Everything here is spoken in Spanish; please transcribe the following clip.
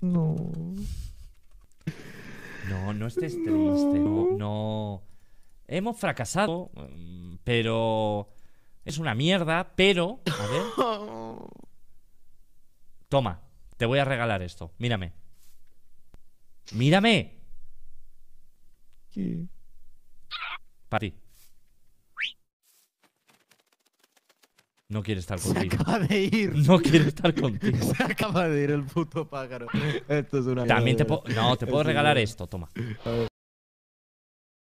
No. No, no estés triste. No. Hemos fracasado, pero. Es una mierda, pero. A ver. Toma, te voy a regalar esto. Mírame. ¡Mírame! ¿Qué? Para ti. No quiere estar contigo. Se acaba de ir. No quiere estar contigo. Se acaba de ir el puto pájaro. Esto es una. También te puedo. No, te puedo regalar esto, toma.